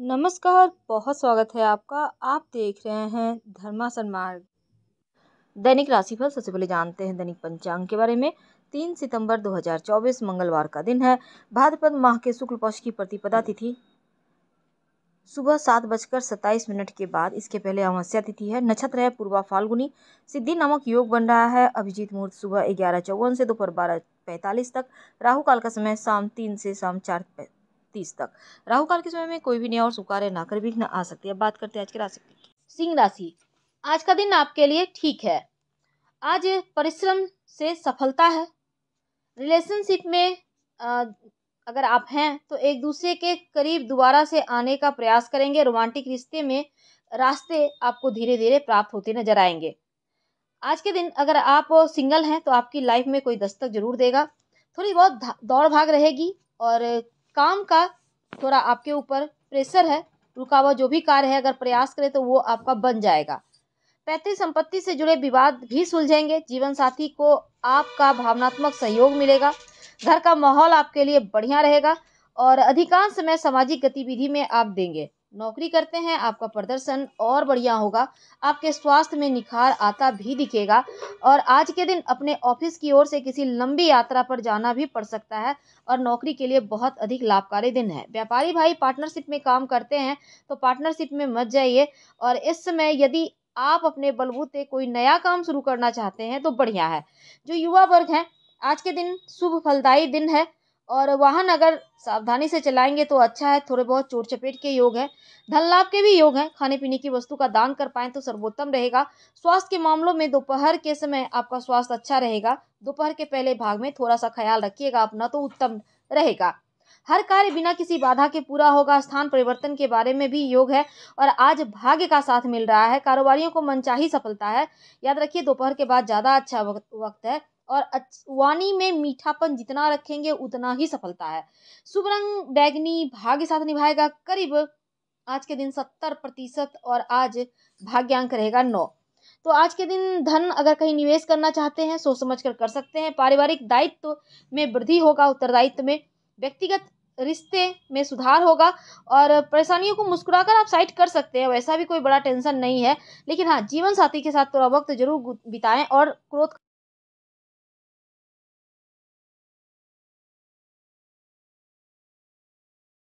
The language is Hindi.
नमस्कार बहुत स्वागत है आपका आप देख रहे हैं धर्मासन मार्ग दैनिक राशिफल सबसे पहले जानते हैं दैनिक पंचांग के बारे में तीन सितंबर 2024 मंगलवार का दिन है भाद्रपद माह के शुक्ल पक्ष की प्रतिपदा तिथि सुबह सात बजकर सत्ताईस मिनट के बाद इसके पहले अमावस्या तिथि है नक्षत्र है पूर्वा फाल्गुनी सिद्धि नामक योग बन रहा है अभिजीत मुहूर्त सुबह ग्यारह चौवन से दोपहर बारह पैंतालीस तक राहु काल का समय शाम तीन से शाम चार तीस तक राहु काल के समय में कोई भी नया और सुकार्य ना कर विघ्न आ सकती है बात करते हैं आज की राशि सिंह राशि आज का दिन आपके लिए ठीक है आज परिश्रम से सफलता है रिलेशनशिप में अगर आप हैं तो एक दूसरे के करीब दोबारा से आने का प्रयास करेंगे रोमांटिक रिश्ते में रास्ते आपको धीरे धीरे प्राप्त होते नजर आएंगे आज के दिन अगर आप सिंगल हैं तो आपकी लाइफ में कोई दस्तक जरूर देगा थोड़ी बहुत दौड़ भाग रहेगी और काम का थोड़ा आपके ऊपर प्रेशर है रुका हुआ जो भी कार्य है अगर प्रयास करें तो वो आपका बन जाएगा पैतृक संपत्ति से जुड़े विवाद भी सुलझेंगे जीवन साथी को आपका भावनात्मक सहयोग मिलेगा घर का माहौल आपके लिए बढ़िया रहेगा और अधिकांश समय सामाजिक गतिविधि में आप देंगे नौकरी करते हैं आपका प्रदर्शन और बढ़िया होगा आपके स्वास्थ्य में निखार आता भी दिखेगा और आज के दिन अपने ऑफिस की ओर से किसी लंबी यात्रा पर जाना भी पड़ सकता है और नौकरी के लिए बहुत अधिक लाभकारी दिन है व्यापारी भाई पार्टनरशिप में काम करते हैं तो पार्टनरशिप में मत जाइए और इस समय यदि आप अपने बलबूते कोई नया काम शुरू करना चाहते हैं तो बढ़िया है जो युवा वर्ग हैं आज के दिन शुभ फलदायी दिन है और वाहन अगर सावधानी से चलाएंगे तो अच्छा है थोड़े बहुत चोट चपेट के योग है धन लाभ के भी योग हैं खाने पीने की वस्तु का दान कर पाए तो सर्वोत्तम रहेगा स्वास्थ्य के मामलों में दोपहर के समय आपका स्वास्थ्य अच्छा रहेगा दोपहर के पहले भाग में थोड़ा सा ख्याल रखिएगा अपना तो उत्तम रहेगा हर कार्य बिना किसी बाधा के पूरा होगा स्थान परिवर्तन के बारे में भी योग है और आज भाग्य का साथ मिल रहा है कारोबारियों को मनचाही सफलता है याद रखिए दोपहर के बाद ज़्यादा अच्छा वक्त है और वाणी में मीठापन जितना रखेंगे उतना ही सफलता है शुभ रंग बैगनी भाग्य साथ निभाएगा करीब आज के दिन सत्तर प्रतिशत और आज भाग्यांक रहेगा नौ तो आज के दिन धन अगर कहीं निवेश करना चाहते हैं सोच समझ कर कर सकते हैं पारिवारिक दायित्व में वृद्धि होगा उत्तरदायित्व में व्यक्तिगत रिश्ते में सुधार होगा और परेशानियों को मुस्कुराकर आप साइड कर सकते हैं वैसा भी कोई बड़ा टेंशन नहीं है लेकिन हाँ जीवन साथी के साथ थोड़ा वक्त जरूर बिताएं और क्रोध